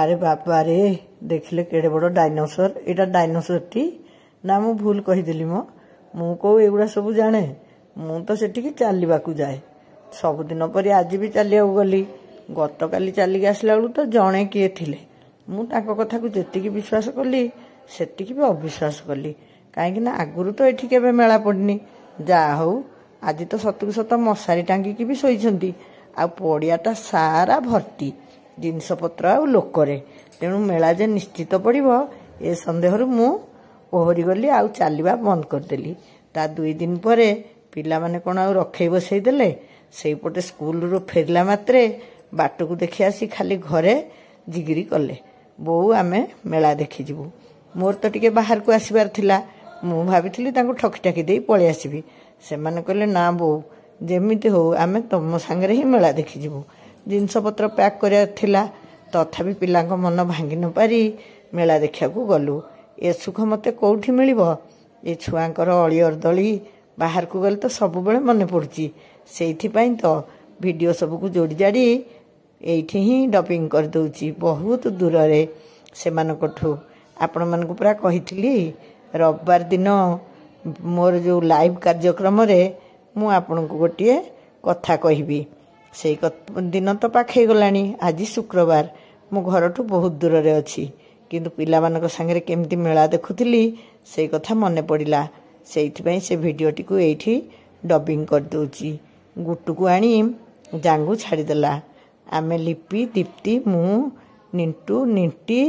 ଆରେ ବାପାରେ ଦେଖିଲେ କେଡ଼େ ବଡ଼ ଡାଇନୋସର ଏଇଟା ଡାଇନୋସରଟି ନା ମୁଁ ଭୁଲ କହିଦେଲି ମ ମୁଁ କେଉଁ ଏଗୁଡ଼ା ସବୁ ଜାଣେ ମୁଁ ତ ସେଠିକି ଚାଲିବାକୁ ଯାଏ ସବୁଦିନ ପରି ଆଜି ବି ଚାଲିବାକୁ ଗଲି ଗତକାଲି ଚାଲିକି ଆସିଲା ବେଳକୁ ତ ଜଣେ କିଏ ଥିଲେ ମୁଁ ତାଙ୍କ କଥାକୁ ଯେତିକି ବିଶ୍ୱାସ କଲି ସେତିକି ବି ଅବିଶ୍ୱାସ କଲି କାହିଁକିନା ଆଗରୁ ତ ଏଠି କେବେ ମେଳା ପଡ଼ିନି ଯାହା ହଉ ଆଜି ତ ସତକୁ ସତ ମଶାରୀ ଟାଙ୍ଗିକି ବି ଶୋଇଛନ୍ତି ଆଉ ପଡ଼ିଆଟା ସାରା ଭର୍ତ୍ତି ଜିନିଷପତ୍ର ଆଉ ଲୋକରେ ତେଣୁ ମେଳା ଯେ ନିଶ୍ଚିତ ପଡ଼ିବ ଏ ସନ୍ଦେହରୁ ମୁଁ ଓହରି ଆଉ ଚାଲିବା ବନ୍ଦ କରିଦେଲି ତା ଦୁଇ ଦିନ ପରେ ପିଲାମାନେ କ'ଣ ଆଉ ରଖେଇ ବସେଇଦେଲେ ସେଇପଟେ ସ୍କୁଲରୁ ଫେରିଲା ମାତ୍ରେ ବାଟକୁ ଦେଖି ଆସି ଖାଲି ଘରେ ଜିଗିରି କଲେ ବୋଉ ଆମେ ମେଳା ଦେଖିଯିବୁ ମୋର ତ ଟିକେ ବାହାରକୁ ଆସିବାର ଥିଲା ମୁଁ ଭାବିଥିଲି ତାଙ୍କୁ ଠକି ଦେଇ ପଳେଇ ଆସିବି ସେମାନେ କହିଲେ ନା ବୋଉ ଯେମିତି ହଉ ଆମେ ତୁମ ସାଙ୍ଗରେ ହିଁ ମେଳା ଦେଖିଯିବୁ ଜିନିଷପତ୍ର ପ୍ୟାକ୍ କରିବାର ଥିଲା ତଥାପି ପିଲାଙ୍କ ମନ ଭାଙ୍ଗି ନ ପାରି ମେଳା ଦେଖିବାକୁ ଗଲୁ ଏ ସୁଖ ମୋତେ କେଉଁଠି ମିଳିବ ଏ ଛୁଆଙ୍କର ଅଳି ଅର୍ଦଳି ବାହାରକୁ ଗଲେ ତ ସବୁବେଳେ ମନେ ପଡ଼ୁଛି ସେଇଥିପାଇଁ ତ ଭିଡ଼ିଓ ସବୁକୁ ଯୋଡ଼ି ଜାଡ଼ି ଏଇଠି ହିଁ ଡବିଂ କରିଦେଉଛି ବହୁତ ଦୂରରେ ସେମାନଙ୍କଠୁ ଆପଣମାନଙ୍କୁ ପୁରା କହିଥିଲି ରବିବାର ଦିନ ମୋର ଯେଉଁ ଲାଇଭ୍ କାର୍ଯ୍ୟକ୍ରମରେ ମୁଁ ଆପଣଙ୍କୁ ଗୋଟିଏ କଥା କହିବି ସେଇ ଦିନ ତ ପାଖେଇ ଗଲାଣି ଆଜି ଶୁକ୍ରବାର ମୁଁ ଘରଠୁ ବହୁତ ଦୂରରେ ଅଛି କିନ୍ତୁ ପିଲାମାନଙ୍କ ସାଙ୍ଗରେ କେମିତି ମେଳା ଦେଖୁଥିଲି ସେଇ କଥା ମନେ ପଡ଼ିଲା ସେଇଥିପାଇଁ ସେ ଭିଡ଼ିଓଟିକୁ ଏଇଠି ଡବିଙ୍ଗ କରିଦେଉଛି ଗୁଟୁକୁ ଆଣି ଜାଙ୍ଗୁ ଛାଡ଼ିଦେଲା ଆମେ ଲିପି ଦୀପ୍ତି ମୁଁ ନିଣ୍ଟୁ ନିଣ୍ଟି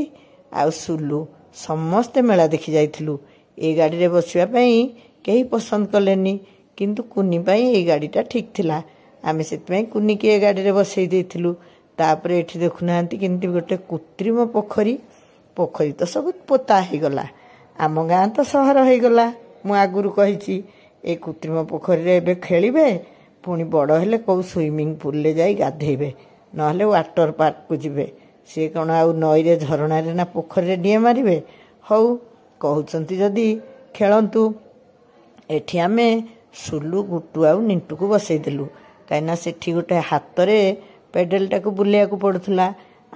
ଆଉ ସୁଲୁ ସମସ୍ତେ ମେଳା ଦେଖି ଯାଇଥିଲୁ ଏ ଗାଡ଼ିରେ ବସିବା ପାଇଁ କେହି ପସନ୍ଦ କଲେନି କିନ୍ତୁ କୁନି ପାଇଁ ଏଇ ଗାଡ଼ିଟା ଠିକ୍ ଥିଲା ଆମେ ସେଥିପାଇଁ କୁନିକିଆ ଗାଡ଼ିରେ ବସେଇ ଦେଇଥିଲୁ ତାପରେ ଏଠି ଦେଖୁନାହାନ୍ତି କେମିତି ଗୋଟେ କୃତ୍ରିମ ପୋଖରୀ ପୋଖରୀ ତ ସବୁ ପୋତା ହେଇଗଲା ଆମ ଗାଁ ତ ସହର ହେଇଗଲା ମୁଁ ଆଗରୁ କହିଛି ଏ କୃତ୍ରିମ ପୋଖରୀରେ ଏବେ ଖେଳିବେ ପୁଣି ବଡ଼ ହେଲେ କେଉଁ ସୁଇମିଂ ପୁଲରେ ଯାଇ ଗାଧେଇବେ ନହେଲେ ୱାଟର ପାର୍କକୁ ଯିବେ ସିଏ କ'ଣ ଆଉ ନଈରେ ଝରଣାରେ ନା ପୋଖରୀରେ ଡିଏ ମାରିବେ ହଉ କହୁଛନ୍ତି ଯଦି ଖେଳନ୍ତୁ ଏଠି ଆମେ ସୁଲୁ ଗୁଟୁ ଆଉ ନିଟୁକୁ ବସେଇଦେଲୁ କାହିଁକିନା ସେଠି ଗୋଟେ ହାତରେ ପେଡ଼େଲଟାକୁ ବୁଲେଇବାକୁ ପଡ଼ୁଥିଲା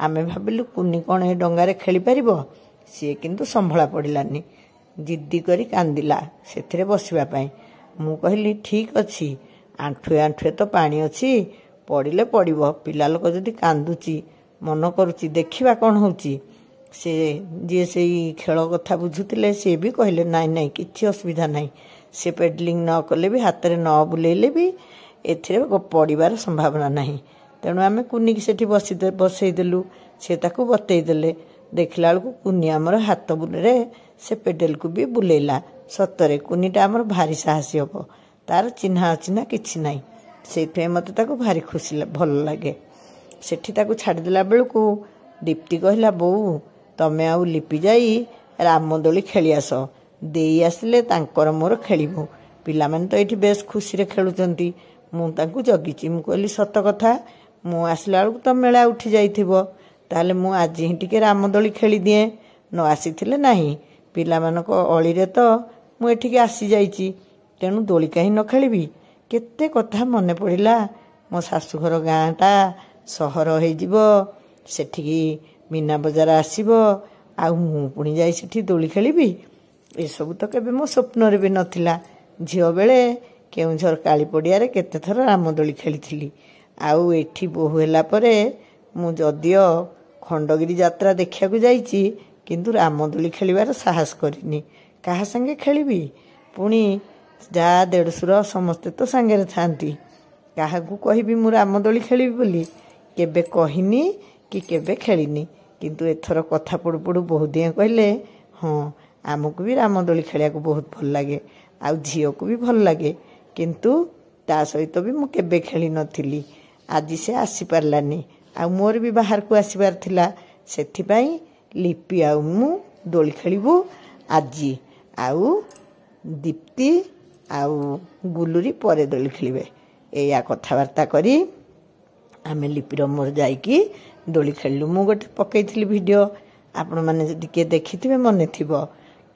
ଆମେ ଭାବିଲୁ କୁନି କ'ଣ ଏ ଡଙ୍ଗାରେ ଖେଳିପାରିବ ସିଏ କିନ୍ତୁ ସମ୍ଭଳା ପଡ଼ିଲାନି ଜିଦି କରି କାନ୍ଦିଲା ସେଥିରେ ବସିବା ପାଇଁ ମୁଁ କହିଲି ଠିକ୍ ଅଛି ଆଣ୍ଠୁଏ ଆଣ୍ଠୁଏ ତ ପାଣି ଅଛି ପଡ଼ିଲେ ପଡ଼ିବ ପିଲା ଲୋକ ଯଦି କାନ୍ଦୁଛି ମନ କରୁଛି ଦେଖିବା କ'ଣ ହେଉଛି ସେ ଯିଏ ସେଇ ଖେଳ କଥା ବୁଝୁଥିଲେ ସିଏ ବି କହିଲେ ନାହିଁ ନାହିଁ କିଛି ଅସୁବିଧା ନାହିଁ ସେ ପେଡ଼ଲିଂ ନ କଲେ ବି ହାତରେ ନ ବୁଲେଇଲେ ବି ଏଥିରେ ପଡ଼ିବାର ସମ୍ଭାବନା ନାହିଁ ତେଣୁ ଆମେ କୁନିକି ସେଠି ବସି ବସେଇଦେଲୁ ସେ ତାକୁ ବତେଇଦେଲେ ଦେଖିଲା ବେଳକୁ କୁନି ଆମର ହାତ ବୁଲରେ ସେ ପେଡ଼େଲକୁ ବି ବୁଲେଇଲା ସତରେ କୁନିଟା ଆମର ଭାରି ସାହସୀ ହେବ ତାର ଚିହ୍ନା ଅଚିହ୍ନା କିଛି ନାହିଁ ସେଇଥିପାଇଁ ମୋତେ ତାକୁ ଭାରି ଖୁସି ଭଲ ଲାଗେ ସେଠି ତାକୁ ଛାଡ଼ିଦେଲା ବେଳକୁ ଦୀପ୍ତି କହିଲା ବୋଉ ତମେ ଆଉ ଲିପି ଯାଇ ରାମଦୋଳି ଖେଳି ଆସ ଦେଇ ଆସିଲେ ତାଙ୍କର ମୋର ଖେଳିବୁ ପିଲାମାନେ ତ ଏଇଠି ବେଶ ଖୁସିରେ ଖେଳୁଛନ୍ତି ମୁଁ ତାଙ୍କୁ ଜଗିଛି ମୁଁ କହିଲି ସତ କଥା ମୁଁ ଆସିଲା ବେଳକୁ ତ ମେଳା ଉଠିଯାଇଥିବ ତାହେଲେ ମୁଁ ଆଜି ହିଁ ଟିକିଏ ରାମଦୋଳି ଖେଳିଦିଏ ନ ଆସିଥିଲେ ନାହିଁ ପିଲାମାନଙ୍କ ଅଳିରେ ତ ମୁଁ ଏଠିକି ଆସିଯାଇଛି ତେଣୁ ଦୋଳି କାହିଁ ନ ଖେଳିବି କେତେ କଥା ମନେ ପଡ଼ିଲା ମୋ ଶାଶୁଘର ଗାଁଟା ସହର ହୋଇଯିବ ସେଠିକି ମିନା ବଜାର ଆସିବ ଆଉ ମୁଁ ପୁଣି ଯାଇ ସେଠି ଦୋଳି ଖେଳିବି ଏସବୁ ତ କେବେ ମୋ ସ୍ୱପ୍ନରେ ବି ନଥିଲା ଝିଅବେଳେ କେଉଁଝର କାଳିପଡ଼ିଆରେ କେତେଥର ରାମଦୋଳି ଖେଳିଥିଲି ଆଉ ଏଠି ବୋହୁ ହେଲା ପରେ ମୁଁ ଯଦିଓ ଖଣ୍ଡଗିରି ଯାତ୍ରା ଦେଖିବାକୁ ଯାଇଛି କିନ୍ତୁ ରାମଦୋଳି ଖେଳିବାର ସାହସ କରିନି କାହା ସାଙ୍ଗେ ଖେଳିବି ପୁଣି ଯାହା ଦେଢ଼ଶୁର ସମସ୍ତେ ତ ସାଙ୍ଗରେ ଥାଆନ୍ତି କାହାକୁ କହିବି ମୁଁ ରାମଦୋଳି ଖେଳିବି ବୋଲି କେବେ କହିନି କି କେବେ ଖେଳିନି କିନ୍ତୁ ଏଥର କଥା ପଡ଼ୁ ପଡ଼ୁ ବହୁତ ଦିଏ କହିଲେ ହଁ ଆମକୁ ବି ରାମଦୋଳି ଖେଳିବାକୁ ବହୁତ ଭଲ ଲାଗେ ଆଉ ଝିଅକୁ ବି ଭଲ ଲାଗେ କିନ୍ତୁ ତା ସହିତ ବି ମୁଁ କେବେ ଖେଳିନଥିଲି ଆଜି ସେ ଆସିପାରିଲାନି ଆଉ ମୋର ବି ବାହାରକୁ ଆସିବାର ଥିଲା ସେଥିପାଇଁ ଲିପି ଆଉ ମୁଁ ଦୋଳି ଖେଳିବୁ ଆଜି ଆଉ ଦୀପ୍ତି ଆଉ ଗୁଲୁରି ପରେ ଦୋଳି ଖେଳିବେ ଏଇଆ କଥାବାର୍ତ୍ତା କରି ଆମେ ଲିପିର ମୋର ଯାଇକି ଦୋଳି ଖେଳିଲୁ ମୁଁ ଗୋଟେ ପକାଇଥିଲି ଭିଡ଼ିଓ ଆପଣମାନେ ଯଦି କିଏ ଦେଖିଥିବେ ମନେ ଥିବ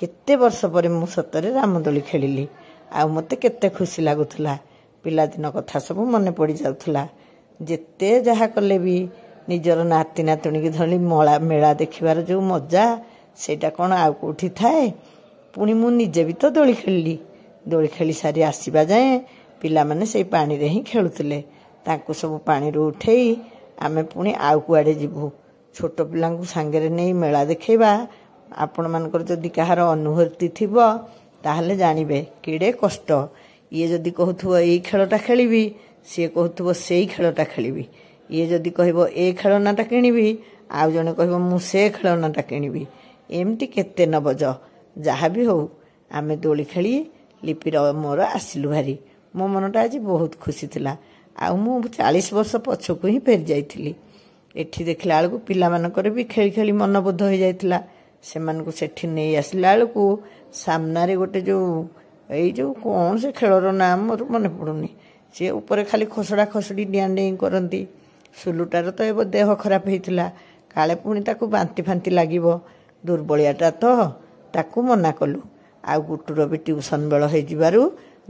କେତେ ବର୍ଷ ପରେ ମୁଁ ସତରେ ରାମଦୋଳି ଖେଳିଲି ଆଉ ମୋତେ କେତେ ଖୁସି ଲାଗୁଥିଲା ପିଲାଦିନ କଥା ସବୁ ମନେ ପଡ଼ିଯାଉଥିଲା ଯେତେ ଯାହା କଲେ ବି ନିଜର ନାତି ନାତୁଣୀକି ଧରି ମଳା ମେଳା ଦେଖିବାର ଯେଉଁ ମଜା ସେଇଟା କ'ଣ ଆଉ କେଉଁଠି ଥାଏ ପୁଣି ମୁଁ ନିଜେ ବି ତ ଦୋଳି ଖେଳିଲି ଦୋଳି ଖେଳି ସାରି ଆସିବା ଯାଏଁ ପିଲାମାନେ ସେଇ ପାଣିରେ ହିଁ ଖେଳୁଥିଲେ ତାଙ୍କୁ ସବୁ ପାଣିରୁ ଉଠେଇ ଆମେ ପୁଣି ଆଉ କୁଆଡ଼େ ଯିବୁ ଛୋଟ ପିଲାଙ୍କୁ ସାଙ୍ଗରେ ନେଇ ମେଳା ଦେଖେଇବା ଆପଣମାନଙ୍କର ଯଦି କାହାର ଅନୁଭୂତି ଥିବ ତାହେଲେ ଜାଣିବେ କେଡ଼େ କଷ୍ଟ ଇଏ ଯଦି କହୁଥିବ ଏଇ ଖେଳଟା ଖେଳିବି ସିଏ କହୁଥିବ ସେଇ ଖେଳଟା ଖେଳିବି ଇଏ ଯଦି କହିବ ଏ ଖେଳନାଟା କିଣିବି ଆଉ ଜଣେ କହିବ ମୁଁ ସେ ଖେଳନାଟା କିଣିବି ଏମିତି କେତେ ନବଜ ଯାହା ବି ହଉ ଆମେ ଦୋଳି ଖେଳି ଲିପିର ମୋର ଆସିଲୁ ଭାରି ମୋ ମନଟା ଆଜି ବହୁତ ଖୁସି ଥିଲା ଆଉ ମୁଁ ଚାଳିଶ ବର୍ଷ ପଛକୁ ହିଁ ଫେରି ଯାଇଥିଲି ଏଠି ଦେଖିଲା ବେଳକୁ ପିଲାମାନଙ୍କର ବି ଖେଳି ଖେଳି ମନବୋଧ ହୋଇଯାଇଥିଲା ସେମାନଙ୍କୁ ସେଠି ନେଇ ଆସିଲା ବେଳକୁ ସାମ୍ନାରେ ଗୋଟେ ଯେଉଁ ଏଇ ଯେଉଁ କ'ଣ ସେ ଖେଳର ନାଁ ମୋର ମନେ ପଡ଼ୁନି ସେ ଉପରେ ଖାଲି ଖସଡ଼ା ଖସଡ଼ି ଡିଆଁ ଡେଇଁ କରନ୍ତି ସୁଲୁଟାର ତ ଏବେ ଦେହ ଖରାପ ହେଇଥିଲା କାଳେ ପୁଣି ତାକୁ ବାନ୍ତି ଫାନ୍ତି ଲାଗିବ ଦୁର୍ବଳିଆଟା ତ ତାକୁ ମନା କଲୁ ଆଉ ଗୁଟୁର ବି ଟିଉସନ୍ ବେଳ ହେଇଯିବାରୁ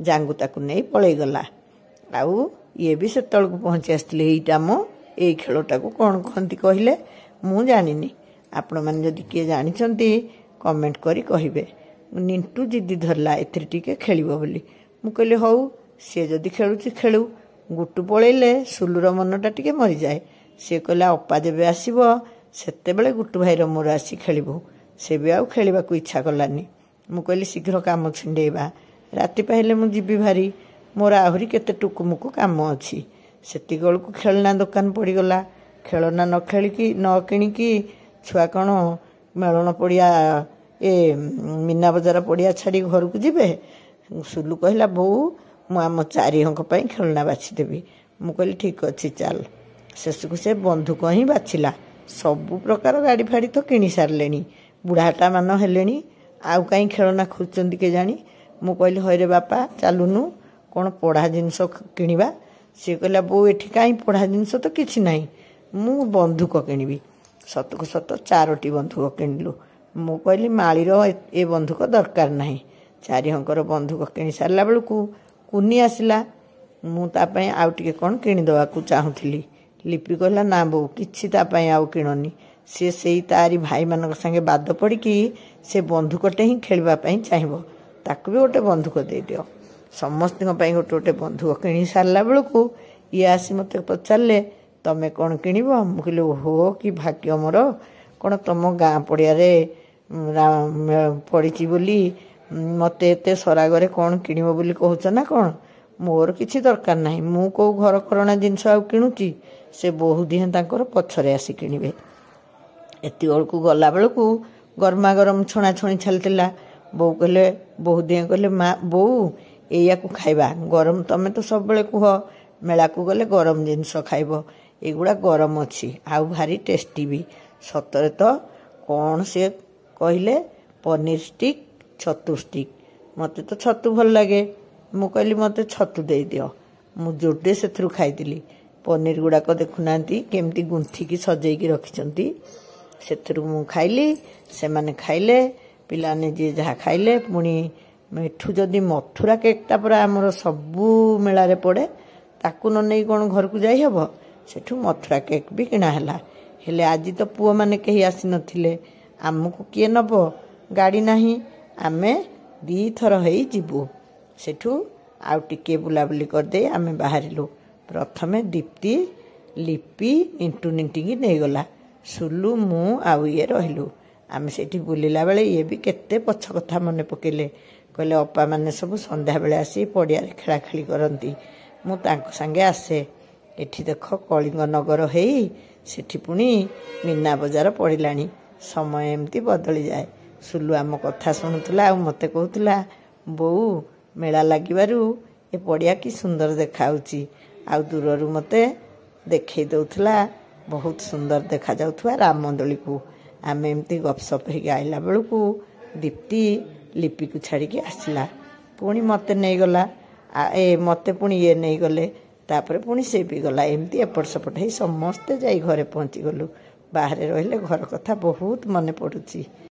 ଜାଙ୍ଗୁ ତାକୁ ନେଇ ପଳେଇଗଲା ଆଉ ଇଏ ବି ସେତେବେଳକୁ ପହଞ୍ଚି ଆସିଥିଲେ ଏଇଟା ମୁଁ ଏଇ ଖେଳଟାକୁ କ'ଣ କହନ୍ତି କହିଲେ ମୁଁ ଜାଣିନି ଆପଣମାନେ ଯଦି କିଏ ଜାଣିଛନ୍ତି କମେଣ୍ଟ କରି କହିବେ ନିଣ୍ଟୁ ଜିଦି ଧରିଲା ଏଥିରେ ଟିକେ ଖେଳିବ ବୋଲି ମୁଁ କହିଲି ହଉ ସିଏ ଯଦି ଖେଳୁଛି ଖେଳୁ ଗୁଟୁ ପଳେଇଲେ ସୁଲୁର ମନଟା ଟିକେ ମରିଯାଏ ସିଏ କହିଲା ଅପା ଯେବେ ଆସିବ ସେତେବେଳେ ଗୁଟୁ ଭାଇର ମୋର ଆସି ଖେଳିବୁ ସେ ବି ଆଉ ଖେଳିବାକୁ ଇଚ୍ଛା କଲାନି ମୁଁ କହିଲି ଶୀଘ୍ର କାମ ଛିଣ୍ଡେଇବା ରାତି ପାହିଲେ ମୁଁ ଯିବି ଭାରି ମୋର ଆହୁରି କେତେ ଟୁକୁମୁକୁ କାମ ଅଛି ସେତିକି ବେଳକୁ ଖେଳନା ଦୋକାନ ପଡ଼ିଗଲା ଖେଳନା ନ ଖେଳିକି ନ କିଣିକି ଛୁଆ କ'ଣ ମେଳଣ ପଡ଼ିଆ ଏ ମୀନା ବଜାର ପଡ଼ିଆ ଛାଡ଼ି ଘରକୁ ଯିବେ ସୁଲୁ କହିଲା ବୋଉ ମୁଁ ଆମ ଚାରିହଙ୍କ ପାଇଁ ଖେଳନା ବାଛିଦେବି ମୁଁ କହିଲି ଠିକ୍ ଅଛି ଚାଲ ଶେଷକୁ ସେ ବନ୍ଧୁକ ହିଁ ବାଛିଲା ସବୁ ପ୍ରକାର ଗାଡ଼ି ଫାଡ଼ି ତ କିଣି ସାରିଲେଣି ମାନ ହେଲେଣି ଆଉ କାହିଁ ଖେଳନା ଖୋଜୁଛନ୍ତି କେଜାଣି ମୁଁ କହିଲି ହଇରେ ବାପା ଚାଲୁନୁ କ'ଣ ପଢ଼ା ଜିନିଷ କିଣିବା ସିଏ କହିଲା ବୋଉ ଏଠି କାହିଁ ପଢ଼ା ଜିନିଷ ତ କିଛି ନାହିଁ ମୁଁ ବନ୍ଧୁକ କିଣିବି ସତକୁ ସତ ଚାରୋଟି ବନ୍ଧୁକ କିଣିଲୁ ମୁଁ କହିଲି ମାଳିର ଏ ବନ୍ଧୁକ ଦରକାର ନାହିଁ ଚାରିହଙ୍କର ବନ୍ଧୁକ କିଣି ସାରିଲା ବେଳକୁ କୁନି ଆସିଲା ମୁଁ ତା ପାଇଁ ଆଉ ଟିକେ କ'ଣ କିଣିଦେବାକୁ ଚାହୁଁଥିଲି ଲିପି କହିଲା ନା ବୋଉ କିଛି ତା ପାଇଁ ଆଉ କିଣନି ସେ ସେଇ ତାରି ଭାଇମାନଙ୍କ ସାଙ୍ଗେ ବାଦ ପଡ଼ିକି ସେ ବନ୍ଧୁକଟେ ହିଁ ଖେଳିବା ପାଇଁ ଚାହିଁବ ତାକୁ ବି ଗୋଟେ ବନ୍ଧୁକ ଦେଇଦିଅ ସମସ୍ତଙ୍କ ପାଇଁ ଗୋଟେ ଗୋଟେ ବନ୍ଧୁକ କିଣି ସାରିଲା ବେଳକୁ ଇଏ ଆସି ମୋତେ ପଚାରିଲେ ତମେ କ'ଣ କିଣିବ ମୁଁ କହିଲି ଓହୋ କି ଭାଗ୍ୟ ମୋର କ'ଣ ତୁମ ଗାଁ ପଡ଼ିଆରେ ପଡ଼ିଛି ବୋଲି ମୋତେ ଏତେ ସରାଗରେ କ'ଣ କିଣିବ ବୋଲି କହୁଛ ନା କ'ଣ ମୋର କିଛି ଦରକାର ନାହିଁ ମୁଁ କେଉଁ ଘର କରଣା ଜିନିଷ ଆଉ କିଣୁଛି ସେ ବହୁ ଦିହେଁ ତାଙ୍କର ପଛରେ ଆସି କିଣିବେ ଏତିକବେଳକୁ ଗଲାବେଳକୁ ଗରମା ଗରମ ଛଣା ଛଣି ଚାଲିଥିଲା ବୋଉ କହିଲେ ବୋଉ ଦିହେଁ କହିଲେ ମା ବୋଉ ଏଇଆକୁ ଖାଇବା ଗରମ ତମେ ତ ସବୁବେଳେ କୁହ ମେଳାକୁ ଗଲେ ଗରମ ଜିନିଷ ଖାଇବ ଏଗୁଡ଼ା ଗରମ ଅଛି ଆଉ ଭାରି ଟେଷ୍ଟି ବି ସତରେ ତ କ'ଣ ସେ କହିଲେ ପନିର ଷ୍ଟିକ୍ ଛତୁ ଷ୍ଟିକ୍ ମୋତେ ତ ଛତୁ ଭଲ ଲାଗେ ମୁଁ କହିଲି ମୋତେ ଛତୁ ଦେଇଦିଅ ମୁଁ ଯୋଡ଼େ ସେଥିରୁ ଖାଇଥିଲି ପନିର ଗୁଡ଼ାକ ଦେଖୁନାହାନ୍ତି କେମିତି ଗୁନ୍ଥିକି ସଜେଇକି ରଖିଛନ୍ତି ସେଥିରୁ ମୁଁ ଖାଇଲି ସେମାନେ ଖାଇଲେ ପିଲାମାନେ ଯିଏ ଯାହା ଖାଇଲେ ପୁଣି ଏଠୁ ଯଦି ମଥୁରା କେକ୍ଟା ପୁରା ଆମର ସବୁ ମେଳାରେ ପଡ଼େ ତାକୁ ନ ନେଇ କ'ଣ ଘରକୁ ଯାଇ ହେବ ସେଠୁ ମଥୁରା କେକ୍ ବି କିଣା ହେଲା ହେଲେ ଆଜି ତ ପୁଅମାନେ କେହି ଆସିନଥିଲେ ଆମକୁ କିଏ ନେବ ଗାଡ଼ି ନାହିଁ ଆମେ ଦୁଇ ଥର ହେଇ ଯିବୁ ସେଠୁ ଆଉ ଟିକିଏ ବୁଲାବୁଲି କରିଦେଇ ଆମେ ବାହାରିଲୁ ପ୍ରଥମେ ଦୀପ୍ତି ଲିପି ଇଣ୍ଟୁ ନିଣ୍ଟିକି ନେଇଗଲା ସୁଲୁ ମୁଁ ଆଉ ଇଏ ରହିଲୁ ଆମେ ସେଇଠି ବୁଲିଲା ବେଳେ ଇଏ ବି କେତେ ପଛ କଥା ମନେ ପକେଇଲେ କହିଲେ ଅପାମାନେ ସବୁ ସନ୍ଧ୍ୟାବେଳେ ଆସି ପଡ଼ିଆରେ ଖେଳାଖେଳି କରନ୍ତି ମୁଁ ତାଙ୍କ ସାଙ୍ଗେ ଆସେ ଏଠି ଦେଖ କଳିଙ୍ଗ ନଗର ହେଇ ସେଠି ପୁଣି ମୀନା ବଜାର ପଡ଼ିଲାଣି ସମୟ ଏମିତି ବଦଳିଯାଏ ସୁଲୁ ଆମ କଥା ଶୁଣୁଥିଲା ଆଉ ମୋତେ କହୁଥିଲା ବୋଉ ମେଳା ଲାଗିବାରୁ ଏ ପଡ଼ିଆ କି ସୁନ୍ଦର ଦେଖାହେଉଛି ଆଉ ଦୂରରୁ ମୋତେ ଦେଖେଇ ଦେଉଥିଲା ବହୁତ ସୁନ୍ଦର ଦେଖାଯାଉଥିବା ରାମଦୋଳିକୁ ଆମେ ଏମିତି ଗପସପ ହେଇକି ଆସିଲା ବେଳକୁ ଦୀପ୍ତି ଲିପିକୁ ଛାଡ଼ିକି ଆସିଲା ପୁଣି ମୋତେ ନେଇଗଲା ଏ ମୋତେ ପୁଣି ଇଏ ନେଇଗଲେ ତାପରେ ପୁଣି ସେ ବି ଗଲା ଏମିତି ଏପଟ ସେପଟ ହେଇ ସମସ୍ତେ ଯାଇ ଘରେ ପହଞ୍ଚିଗଲୁ ବାହାରେ ରହିଲେ ଘର କଥା ବହୁତ ମନେ ପଡ଼ୁଛି